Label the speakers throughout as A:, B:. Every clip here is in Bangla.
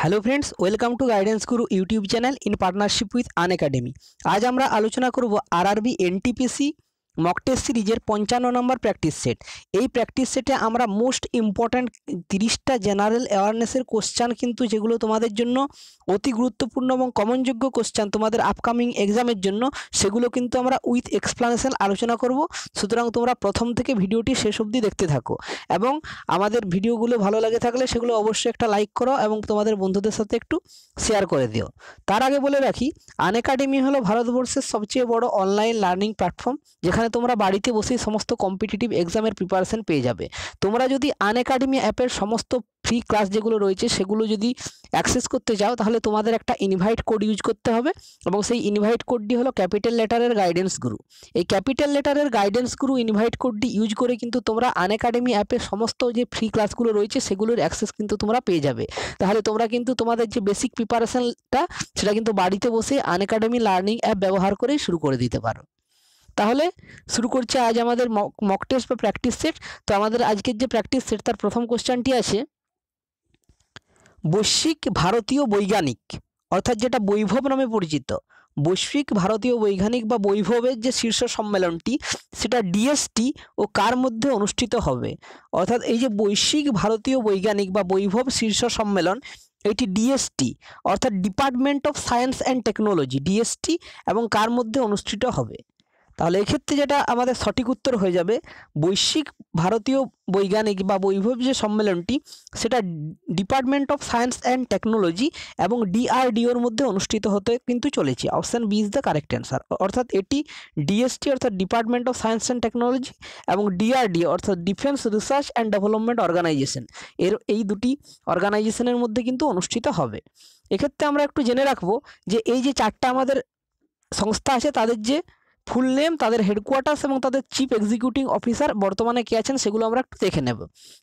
A: hello friends welcome to guidance Guru YouTube channel in partnership with Unacademy আজ আমরা আলোচনা করব আরআরবি এনটিপিসি মক সিরিজের পঞ্চান্ন নম্বর প্র্যাকটিস সেট এই প্র্যাকটিস সেটে আমরা মোস্ট ইম্পর্ট্যান্ট তিরিশটা জেনারেল অ্যাওয়ারনেসের কোশ্চান কিন্তু যেগুলো তোমাদের জন্য অতি গুরুত্বপূর্ণ এবং কমনযোগ্য কোশ্চান তোমাদের আপকামিং এক্সামের জন্য সেগুলো কিন্তু আমরা উইথ এক্সপ্লানেশন আলোচনা করব সুতরাং তোমরা প্রথম থেকে ভিডিওটি শেষ অবধি দেখতে থাকো এবং আমাদের ভিডিওগুলো ভালো লাগে থাকলে সেগুলো অবশ্যই একটা লাইক করো এবং তোমাদের বন্ধুদের সাথে একটু শেয়ার করে দিও তার আগে বলে রাখি আন একাডেমি হলো ভারতবর্ষের সবচেয়ে বড় অনলাইন লার্নিং প্ল্যাটফর্ম যেখানে যেখানে তোমরা বাড়িতে বসেই সমস্ত কম্পিটিটিভ এক্সামের প্রিপারেশান পেয়ে যাবে তোমরা যদি আন একাডেমি অ্যাপের সমস্ত ফ্রি ক্লাস যেগুলো রয়েছে সেগুলো যদি অ্যাক্সেস করতে চাও তাহলে তোমাদের একটা ইনভাইট কোড ইউজ করতে হবে এবং সেই ইনভাইট কোডটি হলো ক্যাপিটাল লেটারের গাইডেন্স গুরু এই ক্যাপিটাল লেটারের গাইডেন্স গুরু ইনভাইট কোডটি ইউজ করে কিন্তু তোমরা আন একাডেমি অ্যাপের সমস্ত যে ফ্রি ক্লাসগুলো রয়েছে সেগুলোর অ্যাক্সেস কিন্তু তোমরা পেয়ে যাবে তাহলে তোমরা কিন্তু তোমাদের যে বেসিক প্রিপারেশানটা সেটা কিন্তু বাড়িতে বসে আন একাডেমি লার্নিং অ্যাপ ব্যবহার করেই শুরু করে দিতে পারো তাহলে শুরু করছে আজ আমাদের মক টেস্ট বা প্র্যাকটিস সেট তো আমাদের আজকের যে প্র্যাকটিস সেট তার প্রথম কোশ্চেনটি আছে বৈশ্বিক ভারতীয় বৈজ্ঞানিক অর্থাৎ যেটা বৈভব নামে পরিচিত বৈশ্বিক ভারতীয় বৈজ্ঞানিক বা বৈভবের যে শীর্ষ সম্মেলনটি সেটা ডিএসটি ও কার মধ্যে অনুষ্ঠিত হবে অর্থাৎ এই যে বৈশ্বিক ভারতীয় বৈজ্ঞানিক বা বৈভব শীর্ষ সম্মেলন এটি ডিএসটি অর্থাৎ department of science and technology DST এবং কার মধ্যে অনুষ্ঠিত হবে তাহলে এক্ষেত্রে যেটা আমাদের সঠিক উত্তর হয়ে যাবে বৈশ্বিক ভারতীয় বৈজ্ঞানিক বা বৈভব যে সম্মেলনটি সেটা department of science and technology এবং ডিআরডিওর মধ্যে অনুষ্ঠিত হতে কিন্তু চলেছে option B is the correct answer অর্থাৎ এটি ডিএসটি অর্থাৎ department of science and technology এবং ডিআরডিও অর্থাৎ defence research and development organisation এর এই দুটি অর্গানাইজেশনের মধ্যে কিন্তু অনুষ্ঠিত হবে এক্ষেত্রে আমরা একটু জেনে রাখবো যে এই যে চারটা আমাদের সংস্থা আছে তাদের যে ফুল নেম তাদের হেডকোয়ার্টার্স এবং তাদের চিফ এক্সিকিউটিভ অফিসার বর্তমানে কে আছেন সেগুলো আমরা একটু দেখে নেব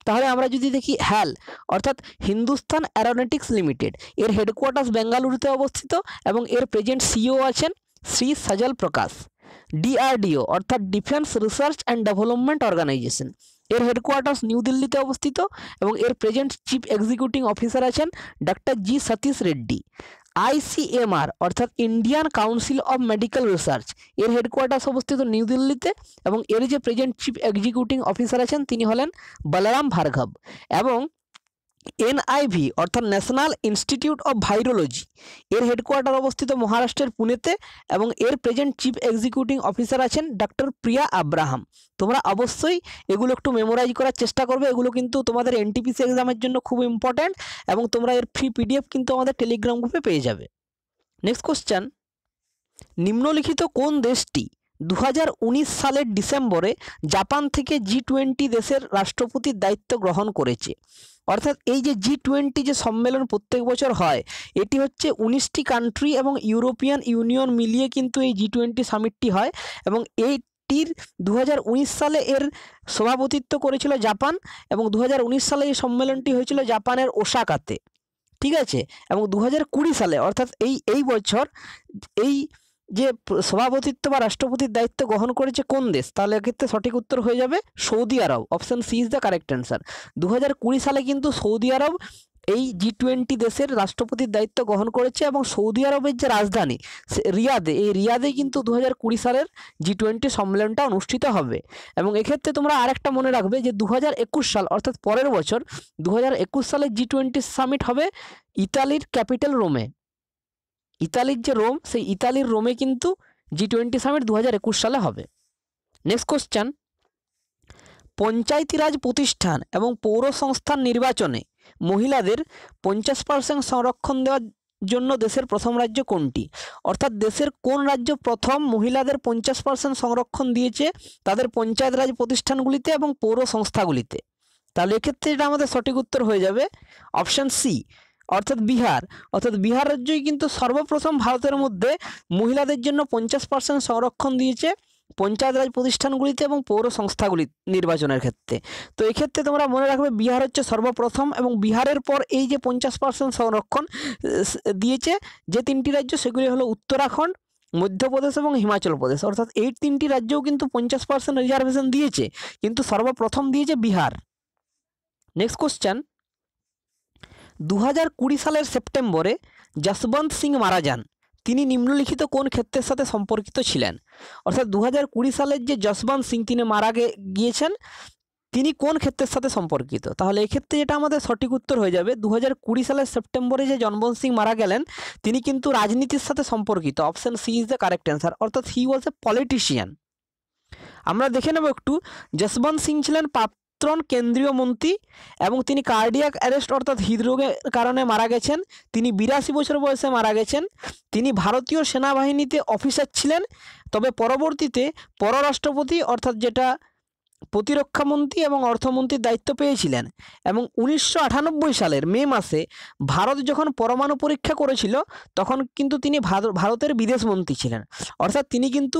A: তাহলে আমরা যদি দেখি হ্যাল অর্থাৎ হিন্দুস্তান অ্যারোনেটিক্স লিমিটেড এর হেডকোয়ার্টার্স বেঙ্গালুরুতে অবস্থিত এবং এর প্রেজেন্ট সিও e আছেন শ্রী সাজল প্রকাশ ডিআরডিও অর্থাৎ defence research and development organisation এর হেডকোয়ার্টার্স নিউ দিল্লিতে অবস্থিত এবং এর প্রেজেন্ট চিফ এক্সিকিউটিভ অফিসার আছেন ডাক্তার জি সতীশ রেড্ডি আইসিএমআর অর্থাৎ Indian council of medical research এর হেডকোয়ার্টার্স অবস্থিত নিউ দিল্লিতে এবং এর যে প্রেজেন্ট চিফ এক্সিকিউটিং অফিসার আছেন তিনি হলেন বলরাম ভার্গব এবং এনআইভি অর্থাৎ ন্যাশনাল ইনস্টিটিউট অফ ভাইরোলজি এর হেডকোয়ার্টার অবস্থিত মহারাষ্ট্রের পুনেতে এবং এর প্রেজেন্ট চিফ এক্সিকিউটিং অফিসার আছেন ডক্টর প্রিয়া আব্রাহাম তোমরা অবশ্যই এগুলো একটু মেমোরাইজ করার চেষ্টা করবে এগুলো কিন্তু তোমাদের এনটিপিসি এক্সামের জন্য খুব ইম্পর্ট্যান্ট এবং তোমরা এর ফ্রি পিডিএফ কিন্তু আমাদের টেলিগ্রাম গ্রুপে পেয়ে যাবে নেক্সট কোশ্চেন নিম্নলিখিত কোন দেশটি দু সালের ডিসেম্বরে জাপান থেকে জি টোয়েন্টি দেশের রাষ্ট্রপতির দায়িত্ব গ্রহণ করেছে অর্থাৎ এই যে জি টোয়েন্টি যে সম্মেলন প্রত্যেক বছর হয় এটি হচ্ছে উনিশটি কান্ট্রি এবং ইউরোপিয়ান ইউনিয়ন মিলিয়ে কিন্তু এই জি টোয়েন্টি সামিটটি হয় এবং এই টির দু সালে এর সভাপতিত্ব করেছিল জাপান এবং দু সালে এই সম্মেলনটি হয়েছিল জাপানের ওসাকাতে ঠিক আছে এবং দু সালে অর্থাৎ এই এই বছর এই যে সভাপতিত্ব বা রাষ্ট্রপতির দায়িত্ব গ্রহণ করেছে কোন দেশ তাহলে এক্ষেত্রে সঠিক উত্তর হয়ে যাবে Saudi Arab option C is the correct answer দু সালে কিন্তু সৌদি আরব এই জি টোয়েন্টি দেশের রাষ্ট্রপতির দায়িত্ব গ্রহণ করেছে এবং সৌদি আরবের যে রাজধানী রিয়াদে এই রিয়াদে কিন্তু দু হাজার সালের জি টোয়েন্টি সম্মেলনটা অনুষ্ঠিত হবে এবং এক্ষেত্রে তোমরা আরেকটা মনে রাখবে যে দু সাল অর্থাৎ পরের বছর দু সালে জি টোয়েন্টি সামিট হবে ইতালির ক্যাপিটাল রোমে ইতালির যে রোম সেই ইতালির রোমে কিন্তু জি টোয়েন্টি সামিট দু হাজার একুশ সালে হবে নেক্সট কোশ্চেন পঞ্চায়েতিরাজ প্রতিষ্ঠান এবং পৌর সংস্থান নির্বাচনে মহিলাদের পঞ্চাশ পার্সেন্ট সংরক্ষণ দেওয়ার জন্য দেশের প্রথম রাজ্য কোনটি অর্থাৎ দেশের কোন রাজ্য প্রথম মহিলাদের পঞ্চাশ পার্সেন্ট সংরক্ষণ দিয়েছে তাদের পঞ্চায়েত রাজ প্রতিষ্ঠানগুলিতে এবং পৌর সংস্থাগুলিতে তাহলে এক্ষেত্রে এটা আমাদের সঠিক উত্তর হয়ে যাবে অপশান সি অর্থাৎ বিহার অর্থাৎ বিহার রাজ্যই কিন্তু সর্বপ্রথম ভারতের মধ্যে মহিলাদের জন্য পঞ্চাশ পার্সেন্ট সংরক্ষণ দিয়েছে পঞ্চায়েত রাজ প্রতিষ্ঠানগুলিতে এবং পৌর সংস্থাগুলি নির্বাচনের ক্ষেত্রে তো এক্ষেত্রে তোমরা মনে রাখবে বিহার হচ্ছে সর্বপ্রথম এবং বিহারের পর এই যে পঞ্চাশ পার্সেন্ট সংরক্ষণ দিয়েছে যে তিনটি রাজ্য সেগুলি হলো উত্তরাখণ্ড মধ্যপ্রদেশ এবং হিমাচল প্রদেশ অর্থাৎ এই তিনটি রাজ্যেও কিন্তু পঞ্চাশ পার্সেন্ট রিজার্ভেশন দিয়েছে কিন্তু সর্বপ্রথম দিয়েছে বিহার নেক্সট কোশ্চেন দু সালের সেপ্টেম্বরে যশবন্ত সিং মারা যান তিনি নিম্নলিখিত কোন ক্ষেত্রের সাথে সম্পর্কিত ছিলেন অর্থাৎ দু কুড়ি সালের যে যশবন্ত সিং তিনি মারা গিয়েছেন তিনি কোন ক্ষেত্রের সাথে সম্পর্কিত তাহলে এক্ষেত্রে যেটা আমাদের সঠিক উত্তর হয়ে যাবে দু কুড়ি সালের সেপ্টেম্বরে যে জনবন সিং মারা গেলেন তিনি কিন্তু রাজনীতির সাথে সম্পর্কিত option C is the correct answer অর্থাৎ হি ওয়াজ এ পলিটিশিয়ান আমরা দেখে নেব একটু যশবন্ত সিং ছিলেন প্রাক্তন কেন্দ্রীয় মন্ত্রী এবং তিনি কার্ডিয়াক অ্যারেস্ট অর্থাৎ হৃদরোগের কারণে মারা গেছেন তিনি বিরাশি বছর বয়সে মারা গেছেন তিনি ভারতীয় সেনাবাহিনীতে অফিসার ছিলেন তবে পরবর্তীতে পররাষ্ট্রপতি অর্থাৎ যেটা প্রতিরক্ষামন্ত্রী এবং অর্থমন্ত্রীর দায়িত্ব পেয়েছিলেন এবং উনিশশো সালের মে মাসে ভারত যখন পরমাণু পরীক্ষা করেছিল তখন কিন্তু তিনি ভারতের বিদেশ মন্ত্রী ছিলেন অর্থাৎ তিনি কিন্তু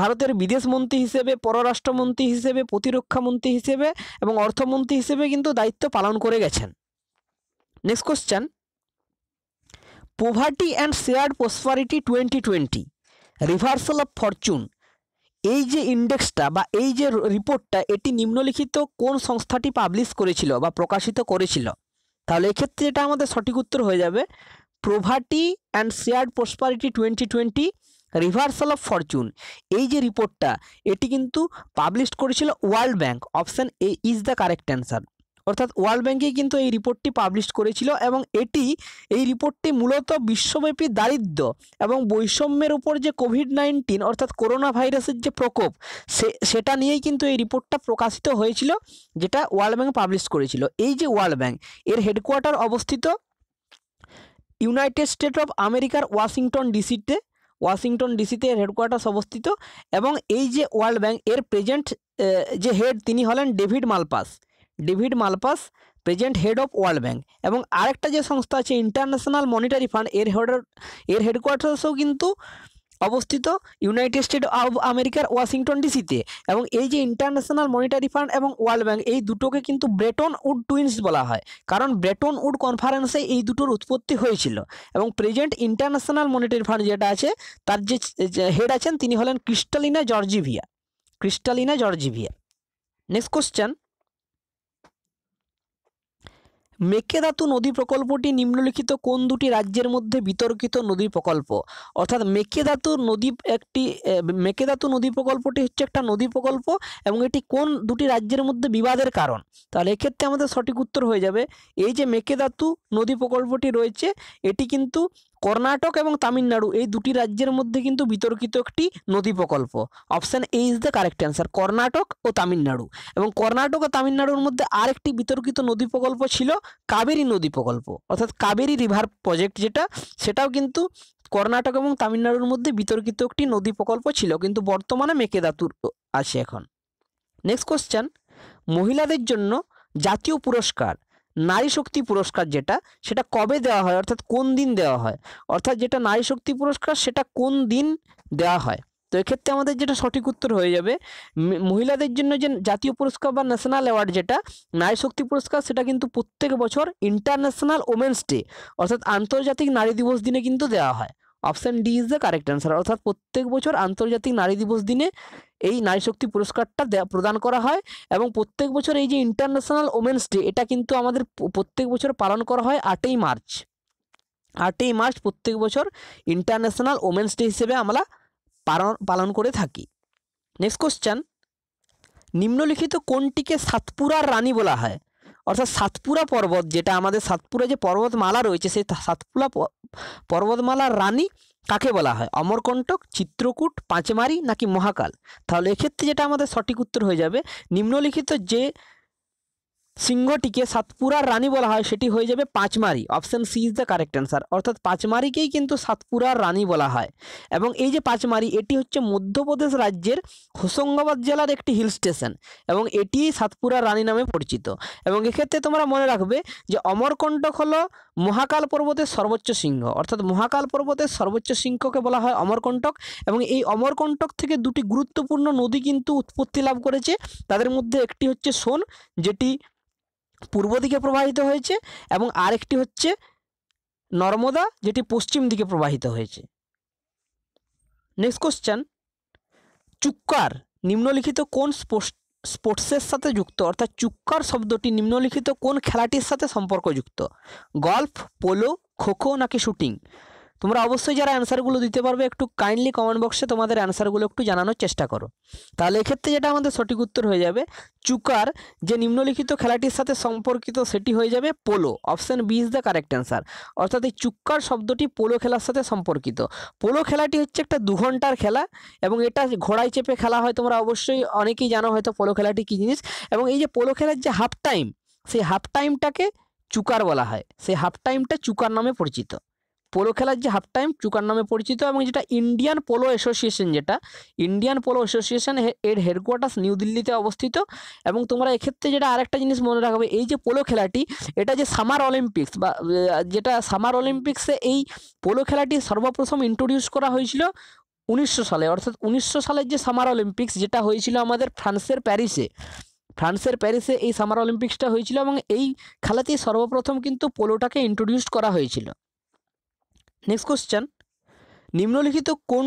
A: ভারতের বিদেশ মন্ত্রী হিসেবে পররাষ্ট্রমন্ত্রী হিসেবে প্রতিরক্ষামন্ত্রী হিসেবে এবং অর্থমন্ত্রী হিসেবে কিন্তু দায়িত্ব পালন করে গেছেন next question poverty and shared prosperity twenty twenty reversal of fortune এই যে ইন্ডেক্সটা বা এই যে রিপোর্টটা এটি নিম্নলিখিত কোন সংস্থাটি পাবলিশ করেছিল বা প্রকাশিত করেছিল তাহলে এক্ষেত্রে এটা আমাদের সঠিক উত্তর হয়ে যাবে poverty and shared prosperity twenty twenty reversal of fortune এই যে রিপোর্টটা এটি কিন্তু পাবলিশ করেছিল world bank option A is the correct answer অর্থাৎ ওয়ার্ল্ড ব্যাংকে কিন্তু এই রিপোর্টটি পাবলিশ করেছিল এবং এটি এই রিপোর্টটি মূলত বিশ্বব্যাপী দারিদ্র এবং বৈষম্যের উপর যে কোভিড নাইন্টিন অর্থাৎ করোনা ভাইরাসের যে প্রকোপ সে সেটা নিয়েই কিন্তু এই রিপোর্টটা প্রকাশিত হয়েছিল যেটা ওয়ার্ল্ড ব্যাঙ্ক পাবলিশ করেছিল এই যে ওয়ার্ল্ড ব্যাঙ্ক এর হেডকোয়ার্টার অবস্থিত ইউনাইটেড স্টেট অফ আমেরিকার ওয়াশিংটন ডিসিতে ওয়াশিংটন ডিসিতে এর হেডকোয়ার্টার অবস্থিত এবং এই যে ওয়ার্ল্ড ব্যাঙ্ক এর প্রেজেন্ট যে হেড তিনি হলেন David Malpass David Malpass present head of world bank এবং আরেকটা যে সংস্থা আছে ইন্টারন্যাশনাল মনিটারি ফান্ড এর হেড এর হেডকোয়ার্টার্সও কিন্তু অবস্থিত ইউনাইটেড স্টেট অব আমেরিকার ওয়াশিংটন ডিসিতে এবং এই যে ইন্টারন্যাশনাল মনিটারি ফান্ড এবং ওয়ার্ল্ড ব্যাঙ্ক এই দুটোকে কিন্তু ব্রেটন উড টুইন্স বলা হয় কারণ ব্রেটন উড কনফারেন্সে এই দুটোর উৎপত্তি হয়েছিল এবং প্রেজেন্ট ইন্টারন্যাশনাল মনিটারি ফান্ড যেটা আছে তার যে হেড আছেন তিনি হলেন Kristalina Georgieva Kristalina Georgieva next question Mekedatu নদী প্রকল্পটি নিম্নলিখিত কোন দুটি রাজ্যের মধ্যে বিতর্কিত নদী প্রকল্প অর্থাৎ মেকেদাতু নদী একটি মেকেদাতু নদী প্রকল্পটি হচ্ছে একটা নদী প্রকল্প এবং এটি কোন দুটি রাজ্যের মধ্যে বিবাদের কারণ তাহলে এক্ষেত্রে আমাদের সঠিক উত্তর হয়ে যাবে এই যে মেকেদাতু নদী প্রকল্পটি রয়েছে এটি কিন্তু কর্ণাটক এবং তামিলনাড়ু এই দুটি রাজ্যের মধ্যে কিন্তু বিতর্কিত একটি নদী প্রকল্প option A is the correct answer Karnataka ও তামিলনাড়ু এবং কর্ণাটক ও তামিলনাড়ুর মধ্যে আরেকটি বিতর্কিত নদী প্রকল্প ছিল কাবেরী নদী প্রকল্প অর্থাৎ কাবেরী রিভার প্রজেক্ট যেটা সেটাও কিন্তু কর্ণাটক এবং তামিলনাড়ুর মধ্যে বিতর্কিত একটি নদী প্রকল্প ছিল কিন্তু বর্তমানে মেকেদাতুর আছে এখন নেক্সট কোশ্চেন মহিলাদের জন্য জাতীয় পুরস্কার নারী শক্তি পুরস্কার যেটা সেটা কবে দেওয়া হয় অর্থাৎ কোন দিন দেওয়া হয় অর্থাৎ যেটা নারী শক্তি পুরস্কার সেটা কোন দিন দেওয়া হয় তো এক্ষেত্রে আমাদের যেটা সঠিক উত্তর হয়ে যাবে মহিলাদের জন্য যে জাতীয় পুরস্কার বা ন্যাশনাল অ্যাওয়ার্ড যেটা নারী শক্তি পুরস্কার সেটা কিন্তু প্রত্যেক বছর ইন্টারন্যাশনাল ওমেন্স ডে অর্থাৎ আন্তর্জাতিক নারী দিবস দিনে কিন্তু দেওয়া হয় option D is the correct answer অর্থাৎ প্রত্যেক বছর আন্তর্জাতিক নারী দিবস দিনে এই নারী শক্তি পুরস্কারটা প্রদান করা হয় এবং প্রত্যেক বছর এই যে ইন্টারন্যাশনাল ওমেন্স ডে এটা কিন্তু আমাদের প্রত্যেক বছর পালন করা হয় আটই মার্চ আটই মার্চ প্রত্যেক বছর ইন্টারন্যাশনাল ওমেন্স ডে হিসেবে আমরা পালন পালন করে থাকি নেক্সট কোশ্চেন নিম্নলিখিত কোনটিকে সাতপুরার রানী বলা হয় অর্থাৎ সাতপুরা পর্বত যেটা আমাদের সাতপুরা যে পর্বতমালা রয়েছে সেই সাতপুরা পর্বতমালার রানী কাকে বলা হয় অমরকণ্টক চিত্রকূট পাঁচমারি নাকি মহাকাল তাহলে এক্ষেত্রে যেটা আমাদের সঠিক উত্তর হয়ে যাবে নিম্নলিখিত যে সিংহটিকে সাতপুরার রানী বলা হয় সেটি হয়ে যাবে Pachmarhi option C is the correct answer অর্থাৎ পাঁচমারিকেই কিন্তু সাতপুরার রানী বলা হয় এবং এই যে পাঁচমারি এটি হচ্ছে মধ্যপ্রদেশ রাজ্যের হোশঙ্গাবাদ জেলার একটি হিল স্টেশন এবং এটি সাতপুরার রানী নামে পরিচিত এবং এক্ষেত্রে তোমরা মনে রাখবে যে অমরকণ্টক হলো মহাকাল পর্বতের সর্বোচ্চ সিংহ অর্থাৎ মহাকাল পর্বতের সর্বোচ্চ সিংহকে বলা হয় অমরকণ্টক এবং এই অমরকণ্টক থেকে দুটি গুরুত্বপূর্ণ নদী কিন্তু উৎপত্তি লাভ করেছে তাদের মধ্যে একটি হচ্ছে সোন যেটি পূর্ব দিকে প্রবাহিত হয়েছে এবং আরেকটি হচ্ছে নর্মদা যেটি পশ্চিম দিকে প্রবাহিত হয়েছে নেক্সট কোশ্চেন চুক্কার নিম্নলিখিত কোন স্পোর্টসের সাথে যুক্ত অর্থাৎ চুক্কার শব্দটি নিম্নলিখিত কোন খেলাটির সাথে সম্পর্কযুক্ত গল্ফ পোলো খোখো নাকি শুটিং তোমরা অবশ্যই যারা অ্যান্সারগুলো দিতে পারবে একটু কাইন্ডলি কমেন্ট বক্সে তোমাদের অ্যান্সারগুলো একটু জানানোর চেষ্টা করো তাহলে এক্ষেত্রে যেটা আমাদের সঠিক উত্তর হয়ে যাবে চুকার যে নিম্নলিখিত খেলাটির সাথে সম্পর্কিত সেটি হয়ে যাবে polo option B is the correct answer অর্থাৎ এই চুক্কার শব্দটি পোলো খেলার সাথে সম্পর্কিত পোলো খেলাটি হচ্ছে একটা দু ঘন্টার খেলা এবং এটা ঘোড়ায় চেপে খেলা হয় তোমরা অবশ্যই অনেকেই জানো হয়তো পোলো খেলাটি কী জিনিস এবং এই যে পোলো খেলার যে হাফ টাইম সেই হাফ টাইমটাকে চুকার বলা হয় সেই হাফ টাইমটা চুকার নামে পরিচিত পোলো খেলার যে হাফ টাইম চুকার নামে পরিচিত এবং যেটা ইন্ডিয়ান পোলো অ্যাসোসিয়েশন যেটা ইন্ডিয়ান পোলো অ্যাসোসিয়েশন এর হেডকোয়ার্টার্স নিউ দিল্লিতে অবস্থিত এবং তোমরা এক্ষেত্রে যেটা আরেকটা জিনিস মনে রাখবে এই যে পোলো খেলাটি এটা যে সামার অলিম্পিক্স বা যেটা সামার অলিম্পিক্সে এই পোলো খেলাটি সর্বপ্রথম ইন্ট্রোডিউস করা হয়েছিল উনিশশো সালে অর্থাৎ উনিশশো সালের যে সামার অলিম্পিক্স যেটা হয়েছিল আমাদের ফ্রান্সের প্যারিসে ফ্রান্সের প্যারিসে এই সামার অলিম্পিক্সটা হয়েছিল এবং এই খেলাতেই সর্বপ্রথম কিন্তু পোলোটাকে ইন্ট্রোডিউস করা হয়েছিল নেক্সট কোশ্চেন নিম্নলিখিত কোন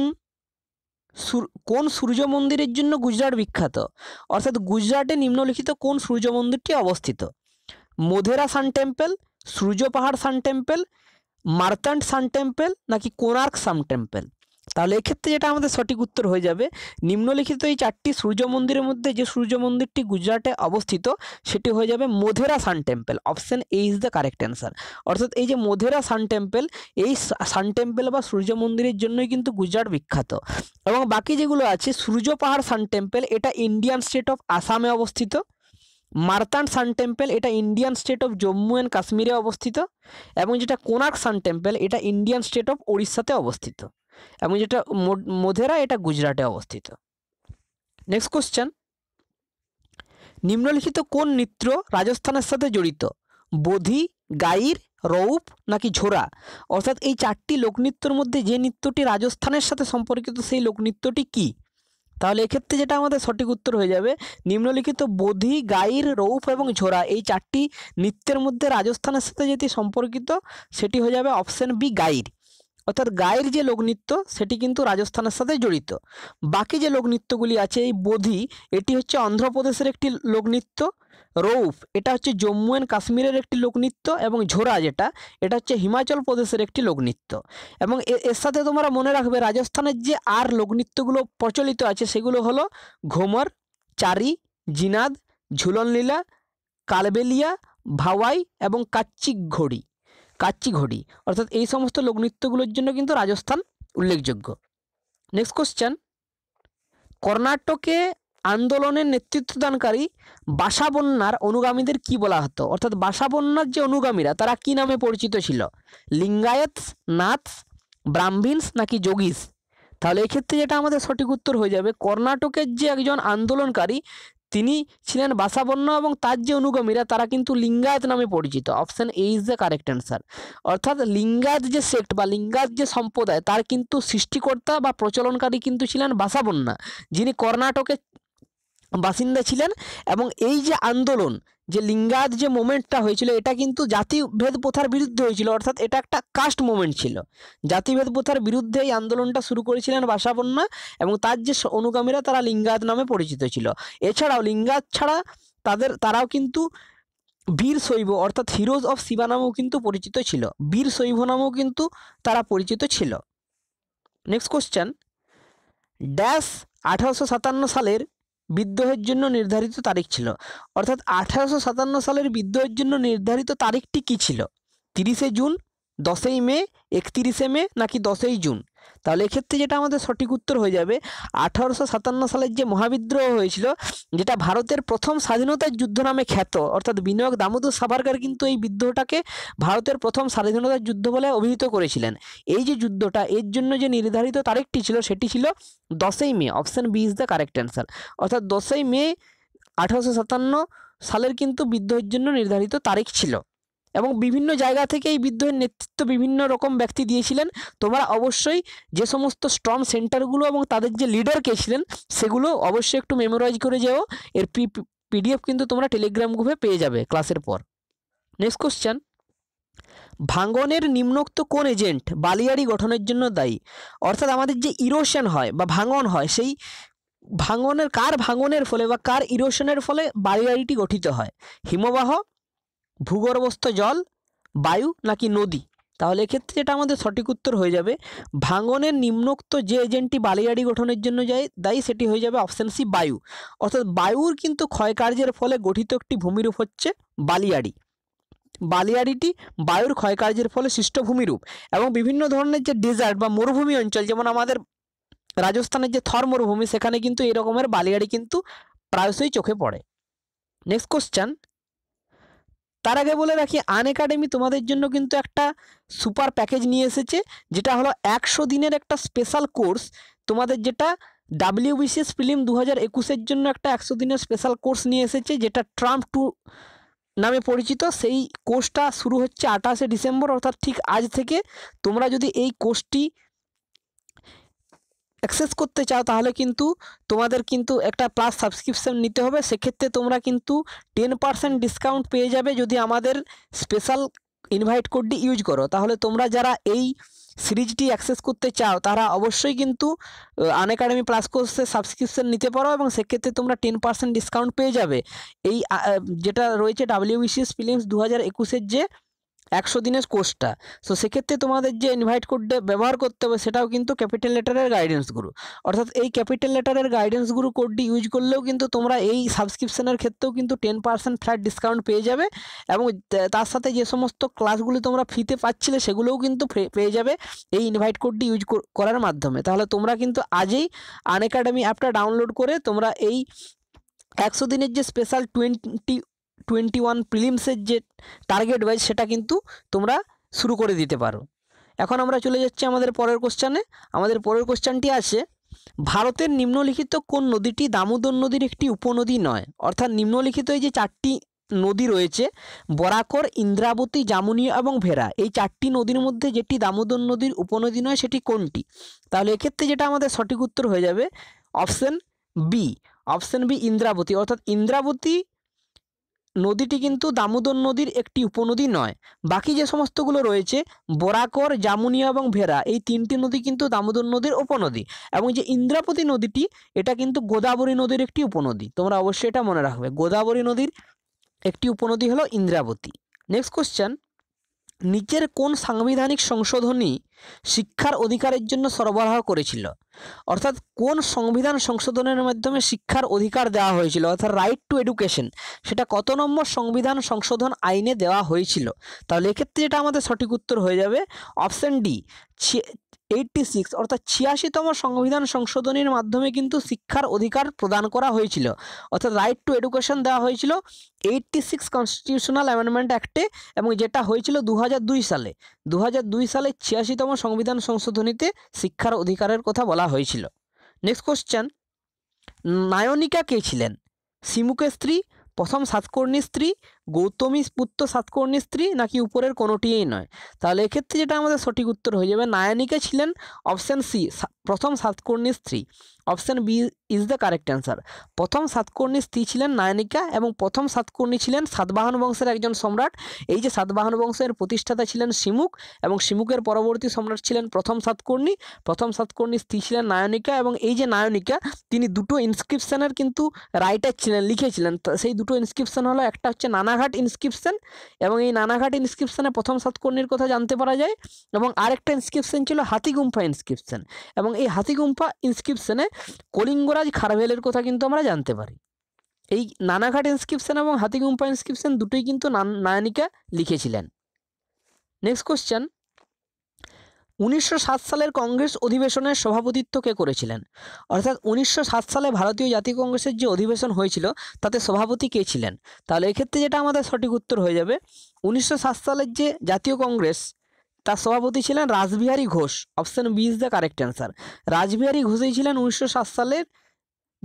A: কোন সূর্য মন্দিরের জন্য গুজরাট বিখ্যাত অর্থাৎ গুজরাটে নিম্নলিখিত কোন সূর্য মন্দিরটি অবস্থিত মোধেরা সান টেম্পল সূর্য পাহাড় সান টেম্পল মার্তান্ড সান টেম্পল নাকি কোনার্ক সান টেম্পল তাহলে এক্ষেত্রে যেটা আমাদের সঠিক উত্তর হয়ে যাবে নিম্নলিখিত এই চারটি সূর্য মন্দিরের মধ্যে যে সূর্য মন্দিরটি গুজরাটে অবস্থিত সেটি হয়ে যাবে Modhera sun temple option A is the correct answer অর্থাৎ এই যে মোধেরা সান টেম্পল এই সান টেম্পল বা সূর্য মন্দিরের জন্যই কিন্তু গুজরাট বিখ্যাত এবং বাকি যেগুলো আছে সূর্য পাহাড় সান টেম্পল এটা ইন্ডিয়ান স্টেট অফ আসামে অবস্থিত মারতান সান টেম্পল এটা Indian state of Jammu and কাশ্মীরে অবস্থিত এবং যেটা কোনার্ক সান টেম্পল এটা ইন্ডিয়ান স্টেট অফ উড়িষ্যাতে অবস্থিত এবং যেটা মোধেরা এটা গুজরাটে অবস্থিত নেক্সট কোশ্চেন নিম্নলিখিত কোন নৃত্য রাজস্থানের সাথে জড়িত বোধি গাইর রৌপ নাকি ঝোরা অর্থাৎ এই চারটি লোকনৃত্যর মধ্যে যে নৃত্যটি রাজস্থানের সাথে সম্পর্কিত সেই লোকনৃত্যটি কি তাহলে এক্ষেত্রে যেটা আমাদের সঠিক উত্তর হয়ে যাবে নিম্নলিখিত বোধি গাইর রৌপ এবং ঝোরা এই চারটি নৃত্যের মধ্যে রাজস্থানের সাথে যেটি সম্পর্কিত সেটি হয়ে যাবে অপশান বি গাইর অর্থাৎ গায়ের যে লোকনৃত্য সেটি কিন্তু রাজস্থানের সাথে জড়িত বাকি যে লোকনৃত্যগুলি আছে এই বোধি এটি হচ্ছে অন্ধ্রপ্রদেশের একটি লোকনৃত্য রৌফ এটা হচ্ছে জম্মু অ্যান্ড কাশ্মীরের একটি লোকনৃত্য এবং ঝোরা যেটা এটা হচ্ছে হিমাচল প্রদেশের একটি লোকনৃত্য এবং এর সাথে তোমরা মনে রাখবে রাজস্থানের যে আর লোকনৃত্যগুলো প্রচলিত আছে সেগুলো হলো ঘোমর চারি জিনাদ ঝুলনলীলা কালবেলিয়া ভাওয়াই এবং কাচ্চিক ঘড়ি কাচ্চি ঘড়ি অর্থাৎ এই সমস্ত লোকনৃত্যগুলোর জন্য কিন্তু রাজস্থান উল্লেখযোগ্য নেক্সট কোশ্চেন কর্ণাটকে আন্দোলনের নেতৃত্বদানকারী বাসাবন্যার অনুগামীদের কি বলা হতো অর্থাৎ বাসাবন্যার যে অনুগামীরা তারা কি নামে পরিচিত ছিল লিঙ্গায়েতস নাথস ব্রাহ্মিন্স নাকি যোগীস তাহলে এক্ষেত্রে যেটা আমাদের সঠিক উত্তর হয়ে যাবে কর্ণাটকের যে একজন আন্দোলনকারী তিনি ছিলেন বাসাবন্য এবং তার যে অনুগামীরা তারা কিন্তু লিঙ্গায়ত নামে পরিচিত option A is the correct answer অর্থাৎ লিঙ্গায়ত যে সেক্ট বা লিঙ্গায়ত যে সম্প্রদায় তার কিন্তু সৃষ্টিকর্তা বা প্রচলনকারী কিন্তু ছিলেন বাসাবন্যা যিনি কর্ণাটকের বাসিন্দা ছিলেন এবং এই যে আন্দোলন যে লিঙ্গাদ যে মোমেন্টটা হয়েছিল এটা কিন্তু জাতিভেদ প্রথার বিরুদ্ধে হয়েছিল অর্থাৎ এটা একটা কাস্ট মোমেন্ট ছিল জাতিভেদ প্রথার বিরুদ্ধে এই আন্দোলনটা শুরু করেছিলেন বাসাবন্যা এবং তার যে অনুগামীরা তারা লিঙ্গাদ নামে পরিচিত ছিল এছাড়াও লিঙ্গাদ ছাড়া তাদের তারাও কিন্তু বীর শৈব অর্থাৎ হিরোজ অফ শিবা নামেও কিন্তু পরিচিত ছিল বীর শৈব নামেও কিন্তু তারা পরিচিত ছিল নেক্সট কোশ্চেন ড্যাশ আঠারোশো সাতান্ন সালের বিদ্রোহের জন্য নির্ধারিত তারিখ ছিল অর্থাৎ আঠারোশো সাতান্ন সালের বিদ্রোহের জন্য নির্ধারিত তারিখটি কী ছিল তিরিশে জুন দশই মে একতিরিশে মে নাকি দশই জুন তাহলে এক্ষেত্রে যেটা আমাদের সঠিক উত্তর হয়ে যাবে আঠারোশো সাতান্ন সালের যে মহাবিদ্রোহ হয়েছিল যেটা ভারতের প্রথম স্বাধীনতার যুদ্ধ নামে খ্যাত অর্থাৎ বিনয়ক দামোদর সাভারকার কিন্তু এই বিদ্রোহটাকে ভারতের প্রথম স্বাধীনতার যুদ্ধ বলে অভিহিত করেছিলেন এই যে যুদ্ধটা এর জন্য যে নির্ধারিত তারিখটি ছিল সেটি ছিল দশই May option B is the correct answer অর্থাৎ দশই মে আঠারোশো সাতান্ন সালের কিন্তু বিদ্রোহের জন্য নির্ধারিত তারিখ ছিল এবং বিভিন্ন জায়গা থেকে এই বিদ্রোহের নেতৃত্ব বিভিন্ন রকম ব্যক্তি দিয়েছিলেন তোমরা অবশ্যই যে সমস্ত স্ট্রং সেন্টারগুলো এবং তাদের যে লিডার কে ছিলেন সেগুলো অবশ্যই একটু মেমোরাইজ করে যাও এর পিডিএফ কিন্তু তোমরা টেলিগ্রাম গ্রুপে পেয়ে যাবে ক্লাসের পর নেক্সট কোশ্চেন ভাঙ্গনের নিম্নোক্ত কোন এজেন্ট বালিয়াড়ি গঠনের জন্য দায়ী অর্থাৎ আমাদের যে ইরোশন হয় বা ভাঙ্গন হয় সেই ভাঙ্গনের কার ভাঙনের ফলে বা কার ইরোশনের ফলে বালিয়াড়িটি গঠিত হয় হিমবাহ ভূগর্ভস্থ জল বায়ু নাকি নদী তাহলে এক্ষেত্রে যেটা আমাদের সঠিক উত্তর হয়ে যাবে ভাঙনের নিম্নোক্ত যে এজেন্টটি বালিয়াড়ি গঠনের জন্য যায় দায়ী সেটি হয়ে যাবে অপশান সি বায়ু অর্থাৎ বায়ুর কিন্তু ক্ষয়কার্যের ফলে গঠিত একটি ভূমিরূপ হচ্ছে বালিয়াড়ি বালিয়াড়িটি বায়ুর ক্ষয়কার্যের ফলে সৃষ্ট ভূমিরূপ এবং বিভিন্ন ধরনের যে ডেজার্ট বা মরুভূমি অঞ্চল যেমন আমাদের রাজস্থানের যে থর মরুভূমি সেখানে কিন্তু এরকমের বালিয়াড়ি কিন্তু প্রায়শই চোখে পড়ে নেক্সট কোশ্চেন তার আগে বলে রাখি আন একাডেমি তোমাদের জন্য কিন্তু একটা সুপার প্যাকেজ নিয়ে এসেছে যেটা হলো একশো দিনের একটা স্পেশাল কোর্স তোমাদের যেটা ডাব্লিউ বিসিএস ফিল্ম দু হাজার একুশের জন্য একটা একশো দিনের স্পেশাল কোর্স নিয়ে এসেছে যেটা ট্রাম্প টু নামে পরিচিত সেই কোর্সটা শুরু হচ্ছে আঠাশে ডিসেম্বর অর্থাৎ ঠিক আজ থেকে তোমরা যদি এই কোর্সটি অ্যাক্সেস করতে চাও তাহলে কিন্তু তোমাদের কিন্তু একটা প্লাস সাবস্ক্রিপশান নিতে হবে সেক্ষেত্রে তোমরা কিন্তু টেন পার্সেন্ট ডিসকাউন্ট পেয়ে যাবে যদি আমাদের স্পেশাল ইনভাইট কোডটি ইউজ করো তাহলে তোমরা যারা এই সিরিজটি অ্যাক্সেস করতে চাও তারা অবশ্যই কিন্তু আন একাডেমি প্লাস কোর্সে সাবস্ক্রিপশান নিতে পারো এবং সেক্ষেত্রে তোমরা টেন পার্সেন্ট ডিসকাউন্ট পেয়ে যাবে এই যেটা রয়েছে ডাব্লিউবিসিএস ফিলিংস দু হাজার একুশের যে একশো দিনের কোর্সটা সো সেক্ষেত্রে তোমাদের যে ইনভাইট কোডটা ব্যবহার করতে হবে সেটাও কিন্তু ক্যাপিটাল লেটারের গাইডেন্স গুরু অর্থাৎ এই ক্যাপিটাল লেটারের গাইডেন্স গুরু কোডটি ইউজ করলেও কিন্তু তোমরা এই সাবস্ক্রিপশনের ক্ষেত্রেও কিন্তু টেন পার্সেন্ট ফ্ল্যাট ডিসকাউন্ট পেয়ে যাবে এবং তার সাথে যে সমস্ত ক্লাসগুলি তোমরা ফ্রিতে পাচ্ছিলে সেগুলোও কিন্তু পেয়ে যাবে এই ইনভাইট কোডটি ইউজ করার মাধ্যমে তাহলে তোমরা কিন্তু আজই আন একাডেমি অ্যাপটা ডাউনলোড করে তোমরা এই একশো দিনের যে স্পেশাল টোয়েন্টি টোয়েন্টি ওয়ান প্রিলিমসের যে টার্গেট ওয়াইজ সেটা কিন্তু তোমরা শুরু করে দিতে পারো এখন আমরা চলে যাচ্ছি আমাদের পরের কোশ্চানে আমাদের পরের কোশ্চানটি আছে ভারতের নিম্নলিখিত কোন নদীটি দামোদর নদীর একটি উপনদী নয় অর্থাৎ নিম্নলিখিত এই যে চারটি নদী রয়েছে বরাকর ইন্দ্রাবতী জামুনি এবং ভেরা এই চারটি নদীর মধ্যে যেটি দামোদর নদীর উপনদী নয় সেটি কোনটি তাহলে এক্ষেত্রে যেটা আমাদের সঠিক উত্তর হয়ে যাবে option B option B Indravati অর্থাৎ ইন্দ্রাবতী নদীটি কিন্তু দামোদর নদীর একটি উপনদী নয় বাকি যে সমস্তগুলো রয়েছে বরাকর জামুনিয়া এবং ভেরা এই তিনটি নদী কিন্তু দামোদর নদীর উপনদী এবং যে ইন্দ্রাপতি নদীটি এটা কিন্তু গোদাবরী নদীর একটি উপনদী তোমরা অবশ্যই এটা মনে রাখবে গোদাবরী নদীর একটি উপনদী হলো ইন্দ্রাবতী নেক্সট কোশ্চেন নিচের কোন সাংবিধানিক সংশোধনী শিক্ষার অধিকারের জন্য সরবরাহ করেছিল অর্থাৎ কোন সংবিধান সংশোধনের মাধ্যমে শিক্ষার অধিকার দেওয়া হয়েছিল অর্থাৎ রাইট টু এডুকেশন সেটা কত নম্বর সংবিধান সংশোধন আইনে দেওয়া হয়েছিল তাহলে এক্ষেত্রে এটা আমাদের সঠিক উত্তর হয়ে যাবে অপশান ডি এইটটি সিক্স অর্থাৎ ছিয়াশিতম সংবিধান সংশোধনের মাধ্যমে কিন্তু শিক্ষার অধিকার প্রদান করা হয়েছিল অর্থাৎ রাইট টু এডুকেশন দেওয়া হয়েছিল এইটটি সিক্স কনস্টিটিউশনাল অ্যামেন্ডমেন্ট অ্যাক্টে এবং যেটা হয়েছিল দু সালে দু সালে ছিয়াশিতম চুয়াল্লিশতম সংবিধান সংশোধনীতে শিক্ষার অধিকারের কথা বলা হয়েছিল নেক্সট কোশ্চেন নায়নিকা কে ছিলেন সিমুকের স্ত্রী প্রথম সাতকর্ণীর স্ত্রী গৌতমী পুত্র সাতকর্ণী স্ত্রী নাকি উপরের কোনোটিই নয় তাহলে এক্ষেত্রে যেটা আমাদের সঠিক উত্তর হয়ে যাবে নায়ানিকা ছিলেন অপশান সি প্রথম সাতকর্ণী স্ত্রী option B is the correct answer প্রথম সাতকর্ণী স্ত্রী ছিলেন নায়নিকা এবং প্রথম সাতকর্ণী ছিলেন সাতবাহন বংশের একজন সম্রাট এই যে সাতবাহন বংশের প্রতিষ্ঠাতা ছিলেন শিমুক এবং শিমুকের পরবর্তী সম্রাট ছিলেন প্রথম সাতকর্ণী প্রথম সাতকর্ণী স্ত্রী ছিলেন নায়নিকা এবং এই যে নায়নিকা তিনি দুটো ইনস্ক্রিপশানের কিন্তু রাইটার ছিলেন লিখেছিলেন সেই দুটো ইনস্ক্রিপশান হলো একটা হচ্ছে নানা নানাঘাট ইনস্ক্রিপশন এবং এই নানাঘাট ইনস্ক্রিপশনে প্রথম সাতকর্ণীর কথা জানতে পারা যায় এবং আরেকটা ইনস্ক্রিপশন ছিল হাতিগুম্ফা ইনস্ক্রিপশন এবং এই হাতিগুম্ফা ইনস্ক্রিপশনে কলিঙ্গরাজ খারভেলের কথা কিন্তু আমরা জানতে পারি এই নানাঘাট ইনস্ক্রিপশন এবং হাতিগুম্ফা ইনস্ক্রিপশন দুটোই কিন্তু নায়নিকা লিখেছিলেন নেক্সট কোশ্চেন উনিশশো সালের কংগ্রেস অধিবেশনের সভাপতিত্ব কে করেছিলেন অর্থাৎ উনিশশো সালে ভারতীয় জাতীয় কংগ্রেসের যে অধিবেশন হয়েছিল তাতে সভাপতি কে ছিলেন তাহলে এক্ষেত্রে যেটা আমাদের সঠিক উত্তর হয়ে যাবে উনিশশো সালের যে জাতীয় কংগ্রেস তার সভাপতি ছিলেন Rashbehari Ghosh option B is the correct answer Rashbehari ঘোষই ছিলেন উনিশশো সালের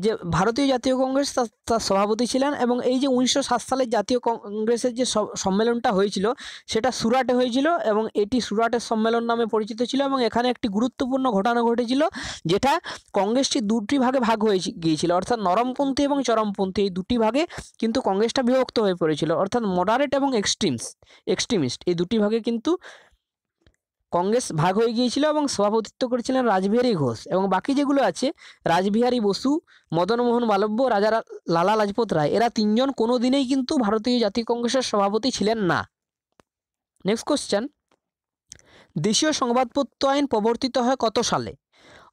A: যে ভারতীয় জাতীয় কংগ্রেস তার সভাপতি ছিলেন এবং এই যে উনিশশো সালের জাতীয় কংগ্রেসের যে সম্মেলনটা হয়েছিল সেটা সুরাটে হয়েছিল এবং এটি সুরাটের সম্মেলন নামে পরিচিত ছিল এবং এখানে একটি গুরুত্বপূর্ণ ঘটনা ঘটেছিল যেটা কংগ্রেসটি দুটি ভাগে ভাগ হয়ে গিয়েছিল অর্থাৎ নরমপন্থী এবং চরমপন্থী এই দুটি ভাগে কিন্তু কংগ্রেসটা বিভক্ত হয়ে পড়েছিল অর্থাৎ মডারেট এবং এক্সট্রিমস এক্সট্রিমিস্ট এই দুটি ভাগে কিন্তু কংগ্রেস ভাগ হয়ে গিয়েছিল এবং সভাপতিত্ব করেছিলেন রাজবিহারী ঘোষ এবং বাকি যেগুলো আছে রাজবিহারী বসু মদনমোহন মালব্য রাজা লালা লাজপত রায় এরা তিনজন কোনো দিনেই কিন্তু ভারতীয় জাতীয় কংগ্রেসের সভাপতি ছিলেন না নেক্সট কোশ্চেন দেশীয় সংবাদপত্র আইন প্রবর্তিত হয় কত সালে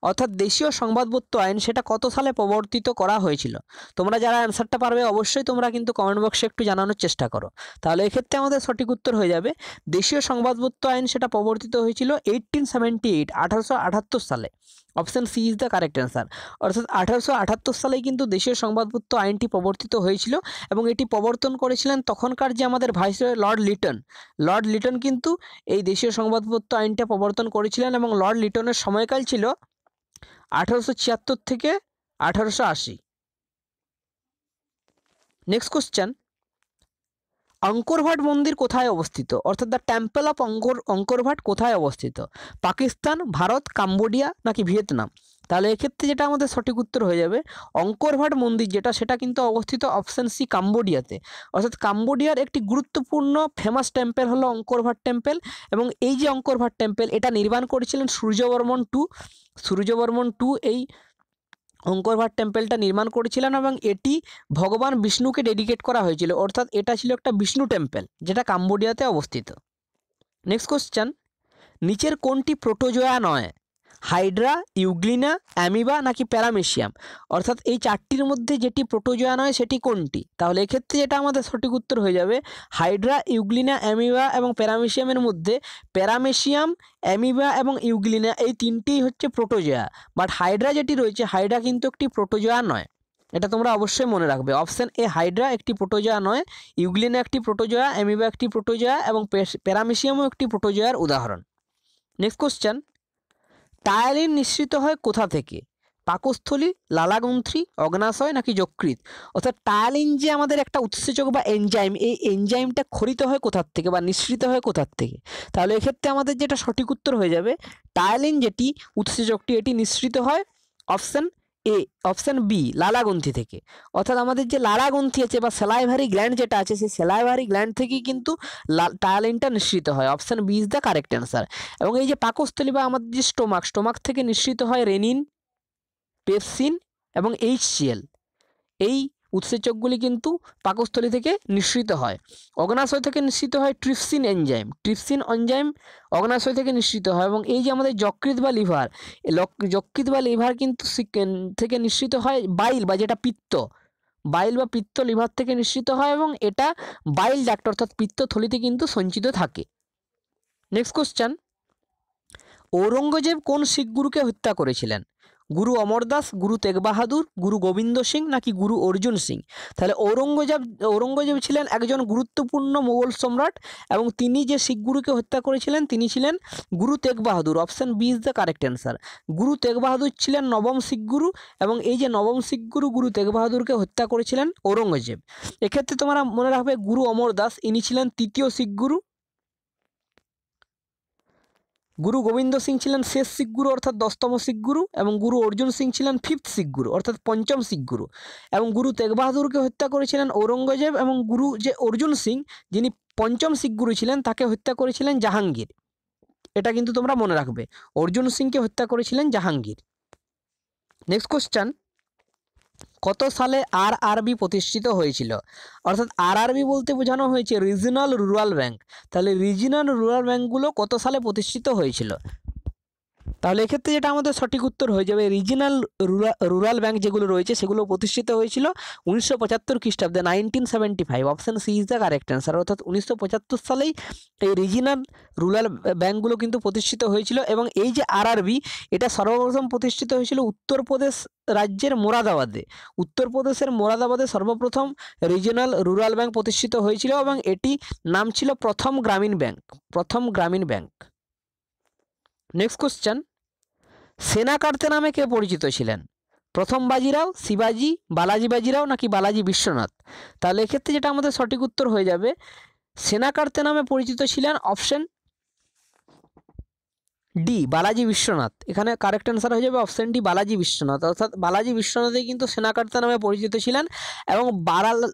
A: অর্থাৎ দেশীয় সংবাদপত্র আইন সেটা কত সালে প্রবর্তিত করা হয়েছিল তোমরা যারা অ্যান্সারটা পারবে অবশ্যই তোমরা কিন্তু কমেন্ট বক্সে একটু জানানোর চেষ্টা করো তাহলে এক্ষেত্রে আমাদের সঠিক উত্তর হয়ে যাবে দেশীয় সংবাদপত্র আইন সেটা প্রবর্তিত হয়েছিল এইটিন সেভেন্টি এইট আঠারোশো সালে option C is the correct answer অর্থাৎ আঠারোশো আঠাত্তর সালে কিন্তু দেশীয় সংবাদপত্র আইনটি প্রবর্তিত হয়েছিল এবং এটি প্রবর্তন করেছিলেন তখনকার যে আমাদের vice lord Lytton lord Lytton কিন্তু এই দেশীয় সংবাদপত্র আইনটা প্রবর্তন করেছিলেন এবং লর্ড লিটনের সময়কাল ছিল আঠারোশো ছিয়াত্তর থেকে আঠারোশো আশি নেক্সট কোশ্চেন অঙ্করভাট মন্দির কোথায় অবস্থিত অর্থাৎ the temple of Angkor Angkor Wat কোথায় অবস্থিত পাকিস্তান ভারত কাম্বোডিয়া নাকি ভিয়েতনাম তাহলে এক্ষেত্রে যেটা আমাদের সঠিক উত্তর হয়ে যাবে অঙ্করভাট মন্দির যেটা সেটা কিন্তু অবস্থিত অপশান সি কাম্বোডিয়াতে অর্থাৎ কাম্বোডিয়ার একটি গুরুত্বপূর্ণ ফেমাস টেম্পেল হলো অঙ্করভাট টেম্পেল এবং এই যে অঙ্করভাট টেম্পেল এটা নির্মাণ করেছিলেন সূর্যবর্মন টু সূর্যবর্মন টু এই অঙ্করভাট টেম্পেলটা নির্মাণ করেছিলেন এবং এটি ভগবান বিষ্ণুকে ডেডিকেট করা হয়েছিল অর্থাৎ এটা ছিল একটা বিষ্ণু টেম্পেল যেটা কাম্বোডিয়াতে অবস্থিত নেক্সট কোশ্চেন নিচের কোনটি প্রোটোজোয়া নয় হাইড্রা ইউগ্লিনা অ্যামিবা নাকি প্যারামেশিয়াম অর্থাৎ এই চারটির মধ্যে যেটি প্রোটোজোয়া নয় সেটি কোনটি তাহলে এক্ষেত্রে যেটা আমাদের সঠিক উত্তর হয়ে যাবে হাইড্রা ইউগ্লিনা অ্যামিবা এবং প্যারামেশিয়ামের মধ্যে প্যারামেশিয়াম অ্যামিবা এবং ইউগ্লিনা এই তিনটি হচ্ছে প্রোটোজোয়া বাট হাইড্রা যেটি রয়েছে হাইড্রা কিন্তু একটি প্রোটোজোয়া নয় এটা তোমরা অবশ্যই মনে রাখবে অপশান এ হাইড্রা একটি প্রোটোজোয়া নয় ইউগ্লিনা একটি প্রোটোজোয়া অ্যামিবা একটি প্রোটোজোয়া এবং প্যারামেশিয়ামও একটি প্রোটোজোয়ার উদাহরণ নেক্সট কোশ্চেন টায়ালিন নিঃসৃত হয় কোথা থেকে পাকস্থলী লালাগ্রন্থি অগ্নাশয় নাকি যকৃত অর্থাৎ টায়ালিন যে আমাদের একটা উৎসেচক বা এনজাইম এই এনজাইমটা খরিত হয় কোথার থেকে বা নিঃসৃত হয় কোথার থেকে তাহলে এক্ষেত্রে আমাদের যেটা সঠিক উত্তর হয়ে যাবে টায়ালিন যেটি উৎসেচকটি এটি নিঃসৃত হয় অপশান এ অপশান বি লালাগ্রন্থি থেকে অর্থাৎ আমাদের যে লালাগ্রন্থি আছে বা সেলাইভারি গ্ল্যান্ড যেটা আছে সেই সেলাইভারি গ্ল্যান্ড থেকেই কিন্তু টায়ালিনটা নিঃসৃত হয় option B is the correct answer এবং এই যে পাকস্থলী বা আমাদের যে স্টোমাক স্টোমাক থেকে নিঃসৃত হয় রেনিন পেপসিন এবং এইচ সি এল এই উৎসেচকগুলি কিন্তু পাকস্থলী থেকে নিঃসৃত হয় অগ্নাশয় থেকে নিঃসৃত হয় ট্রিপসিন এনজাইম ট্রিপসিন এনজাইম অগ্নাশয় থেকে নিঃসৃত হয় এবং এই যে আমাদের যকৃত বা লিভার যকৃত বা লিভার কিন্তু থেকে নিঃসৃত হয় বাইল বা যেটা পিত্ত বাইল বা পিত্ত লিভার থেকে নিঃসৃত হয় এবং এটা বাইল ডাক্ট অর্থাৎ পিত্তথলিতে কিন্তু সঞ্চিত থাকে নেক্সট কোশ্চেন ঔরঙ্গজেব কোন শিখ গুরুকে হত্যা করেছিলেন গুরু অমর দাস গুরু তেগ বাহাদুর গুরু গোবিন্দ সিং নাকি গুরু অর্জুন সিং তাহলে ঔরঙ্গজেব ঔরঙ্গজেব ছিলেন একজন গুরুত্বপূর্ণ মোগল সম্রাট এবং তিনি যে শিখ গুরুকে হত্যা করেছিলেন তিনি ছিলেন Guru Tegh Bahadur option B is the correct answer Guru Tegh বাহাদুর ছিলেন নবম শিখ গুরু এবং এই যে নবম শিখ গুরু গুরু তেগ বাহাদুরকে হত্যা করেছিলেন ঔরঙ্গজেব এক্ষেত্রে তোমরা মনে রাখবে গুরু অমর দাস ইনি ছিলেন তৃতীয় শিখ গুরু গুরু গোবিন্দ সিং ছিলেন শেষ শিখ গুরু অর্থাৎ দশতম শিখ গুরু এবং গুরু অর্জুন সিং ছিলেন ফিফথ শিখ গুরু অর্থাৎ পঞ্চম শিখ গুরু এবং গুরু তেগ বাহাদুরকে হত্যা করেছিলেন ঔরঙ্গজেব এবং গুরু যে অর্জুন সিং যিনি পঞ্চম শিখ গুরু ছিলেন তাকে হত্যা করেছিলেন জাহাঙ্গীর এটা কিন্তু তোমরা মনে রাখবে অর্জুন সিংকে হত্যা করেছিলেন জাহাঙ্গীর নেক্সট কোশ্চান কত সালে আর আরবি প্রতিষ্ঠিত হয়েছিল অর্থাৎ আর আরবি বলতে বোঝানো হয়েছে রিজনাল রুরাল ব্যাঙ্ক তাহলে রিজিনাল রুরাল ব্যাঙ্কগুলো কত সালে প্রতিষ্ঠিত হয়েছিল তাহলে এক্ষেত্রে যেটা আমাদের সঠিক উত্তর হয়ে যাবে রিজিনাল রুরাল ব্যাংক যেগুলো রয়েছে সেগুলো প্রতিষ্ঠিত হয়েছিল উনিশশো পঁচাত্তর খ্রিস্টাব্দে nineteen seventy five option C is the correct answer অর্থাৎ উনিশশো পঁচাত্তর সালেই এই রিজিনাল রুরাল ব্যাংকগুলো কিন্তু প্রতিষ্ঠিত হয়েছিল এবং এই যে আরবি এটা সর্বপ্রথম প্রতিষ্ঠিত হয়েছিল উত্তরপ্রদেশ রাজ্যের মোরাদাবাদে উত্তরপ্রদেশের মোরাদাবাদে সর্বপ্রথম রিজিনাল রুরাল ব্যাংক প্রতিষ্ঠিত হয়েছিল এবং এটি নাম ছিল প্রথম গ্রামীণ ব্যাংক প্রথম গ্রামীণ ব্যাংক নেক্সট কোশ্চেন সেনাকার্তে নামে কে পরিচিত ছিলেন প্রথম বাজিরাও শিবাজি বালাজি বাজিরাও নাকি বালাজি বিশ্বনাথ তাহলে এক্ষেত্রে যেটা আমাদের সঠিক উত্তর হয়ে যাবে সেনাকার্তে নামে পরিচিত ছিলেন অপশন ডি বালাজি বিশ্বনাথ এখানে কারেক্ট অ্যান্সার হয়ে যাবে অপশান ডি বালাজি বিশ্বনাথ অর্থাৎ বালাজি বিশ্বনাথই কিন্তু সেনাকার্তা নামে পরিচিত ছিলেন এবং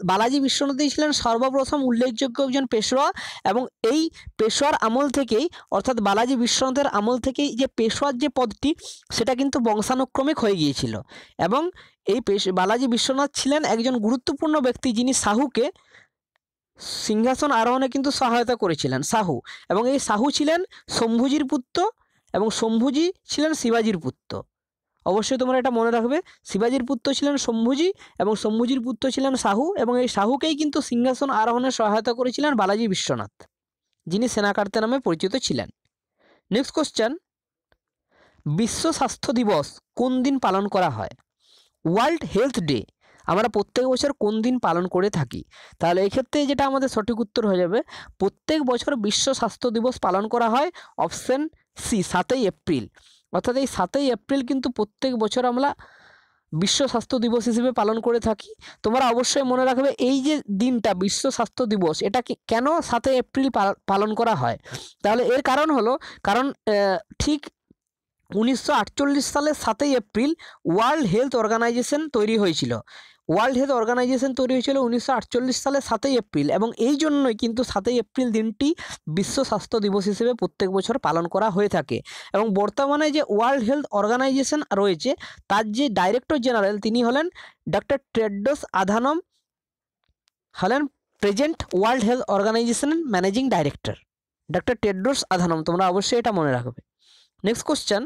A: বালাজি বিশ্বনাথই ছিলেন সর্বপ্রথম উল্লেখযোগ্য একজন পেশোয়া এবং এই পেশোয়ার আমল থেকেই অর্থাৎ বালাজি বিশ্বনাথের আমল থেকেই যে পেশোয়ার যে পদটি সেটা কিন্তু বংশানুক্রমিক হয়ে গিয়েছিল এবং এই পেশ বালাজি বিশ্বনাথ ছিলেন একজন গুরুত্বপূর্ণ ব্যক্তি যিনি শাহুকে সিংহাসন আরোহণে কিন্তু সহায়তা করেছিলেন শাহু এবং এই শাহু ছিলেন শম্ভুজির পুত্র এবং শম্ভুজি ছিলেন শিবাজির পুত্র অবশ্যই তোমরা এটা মনে রাখবে শিবাজির পুত্র ছিলেন শম্ভুজি এবং শম্ভুজির পুত্র ছিলেন শাহু এবং এই শাহুকেই কিন্তু সিংহাসন আরোহণে সহায়তা করেছিলেন বালাজি বিশ্বনাথ যিনি সেনাকার্তে নামে পরিচিত ছিলেন নেক্সট কোশ্চেন বিশ্ব স্বাস্থ্য দিবস কোন দিন পালন করা হয় ওয়ার্ল্ড হেলথ ডে আমরা প্রত্যেক বছর কোন দিন পালন করে থাকি তাহলে এক্ষেত্রে যেটা আমাদের সঠিক উত্তর হয়ে যাবে প্রত্যেক বছর বিশ্ব স্বাস্থ্য দিবস পালন করা হয় অপশন সি সাতই এপ্রিল অর্থাৎ এই সাতই এপ্রিল কিন্তু প্রত্যেক বছর আমরা বিশ্ব স্বাস্থ্য দিবস হিসেবে পালন করে থাকি তোমরা অবশ্যই মনে রাখবে এই যে দিনটা বিশ্ব স্বাস্থ্য দিবস এটা কেন সাতই এপ্রিল পালন করা হয় তাহলে এর কারণ হলো কারণ ঠিক উনিশশো সালের সাতই এপ্রিল ওয়ার্ল্ড হেলথ অর্গানাইজেশন তৈরি হয়েছিল ওয়ার্ল্ড হেলথ অর্গানাইজেশন তৈরি হয়েছিল উনিশশো সালে সাতই এপ্রিল এবং এই জন্যই কিন্তু সাতই এপ্রিল দিনটি বিশ্ব স্বাস্থ্য দিবস হিসেবে প্রত্যেক বছর পালন করা হয়ে থাকে এবং বর্তমানে যে ওয়ার্ল্ড হেলথ অর্গানাইজেশন রয়েছে তার যে ডাইরেক্টর জেনারেল তিনি হলেন ডক্টর ট্রেডস আধানম হলেন প্রেজেন্ট ওয়ার্ল্ড হেলথ অর্গানাইজেশনের managing director doctor Tedros Adhanom তোমরা অবশ্যই এটা মনে রাখবে নেক্সট কোশ্চেন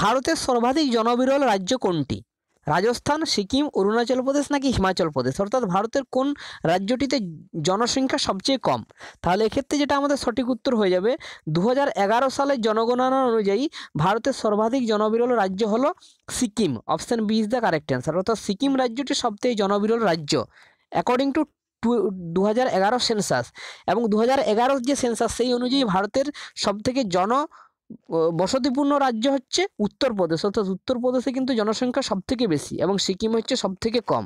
A: ভারতের সর্বাধিক জনবিরল রাজ্য কোনটি রাজস্থান সিকিম অরুণাচল প্রদেশ নাকি হিমাচল প্রদেশ অর্থাৎ ভারতের কোন রাজ্যটিতে জনসংখ্যা সবচেয়ে কম তাহলে এক্ষেত্রে যেটা আমাদের সঠিক উত্তর হয়ে যাবে দু সালের জনগণনা অনুযায়ী ভারতের সর্বাধিক জনবিরল রাজ্য হলো Sikkim option B is the correct answer অর্থাৎ সিকিম রাজ্যটি সবথেকে জনবিরল রাজ্য অ্যাকর্ডিং টু দু হাজার সেন্সাস এবং দু হাজার যে সেন্সাস সেই অনুযায়ী ভারতের সবথেকে জন বসতিপূর্ণ রাজ্য হচ্ছে উত্তরপ্রদেশ অর্থাৎ উত্তরপ্রদেশে কিন্তু জনসংখ্যা সবথেকে বেশি এবং সিকিম হচ্ছে সবথেকে কম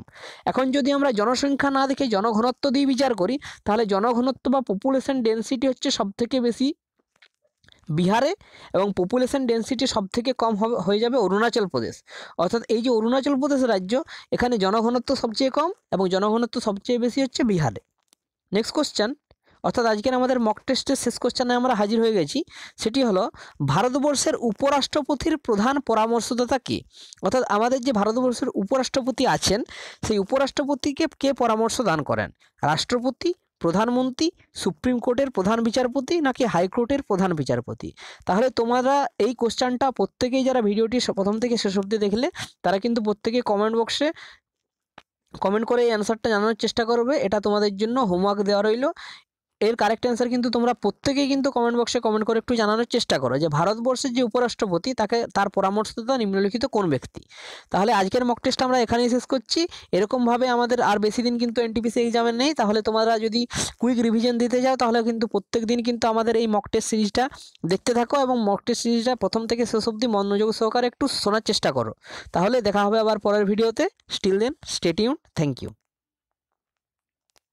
A: এখন যদি আমরা জনসংখ্যা না দেখে জনঘনত্ব দিয়ে বিচার করি তাহলে জনঘনত্ব বা পপুলেশন ডেন্সিটি হচ্ছে সবথেকে বেশি বিহারে এবং পপুলেশন ডেন্সিটি সবথেকে কম হবে হয়ে যাবে অরুণাচল প্রদেশ অর্থাৎ এই যে অরুণাচল প্রদেশ রাজ্য এখানে জনঘনত্ব সবচেয়ে কম এবং জনঘনত্ব সবচেয়ে বেশি হচ্ছে বিহারে নেক্সট কোশ্চেন অর্থাৎ আজকের আমাদের মক টেস্টের শেষ কোশ্চেনে আমরা হাজির হয়ে গেছি সেটি হলো ভারতবর্ষের উপরাষ্ট্রপতির প্রধান পরামর্শদাতা কে অর্থাৎ আমাদের যে ভারতবর্ষের উপরাষ্ট্রপতি আছেন সেই উপরাষ্ট্রপতিকে কে পরামর্শ দান করেন রাষ্ট্রপতি প্রধানমন্ত্রী সুপ্রিম কোর্টের প্রধান বিচারপতি নাকি হাইকোর্টের প্রধান বিচারপতি তাহলে তোমরা এই কোশ্চানটা প্রত্যেকেই যারা ভিডিওটি প্রথম থেকে শেষ অব্দি দেখলে তারা কিন্তু প্রত্যেকে কমেন্ট বক্সে কমেন্ট করে এই অ্যান্সারটা জানানোর চেষ্টা করবে এটা তোমাদের জন্য হোমওয়ার্ক দেওয়া রইল এর কারেক্ট অ্যান্সার কিন্তু তোমরা প্রত্যেকেই কিন্তু কমেন্ট বক্সে কমেন্ট করে একটু জানানোর চেষ্টা করো যে ভারতবর্ষের যে উপরাষ্ট্রপতি তাকে তার পরামর্শদাতা নিম্নলিখিত কোন ব্যক্তি তাহলে আজকের মক টেস্ট আমরা এখানেই শেষ করছি এরকমভাবে আমাদের আর বেশি দিন কিন্তু এনটিপিসি এক্সামের নেই তাহলে তোমরা যদি কুইক রিভিশন দিতে চাও তাহলে কিন্তু প্রত্যেক দিন কিন্তু আমাদের এই মক টেস্ট সিরিজটা দেখতে থাকো এবং মক টেস্ট সিরিজটা প্রথম থেকে শেষ অব্দি মনোযোগ সহকারে একটু শোনার চেষ্টা করো তাহলে দেখা হবে আবার পরের ভিডিওতে till then stay tuned thank you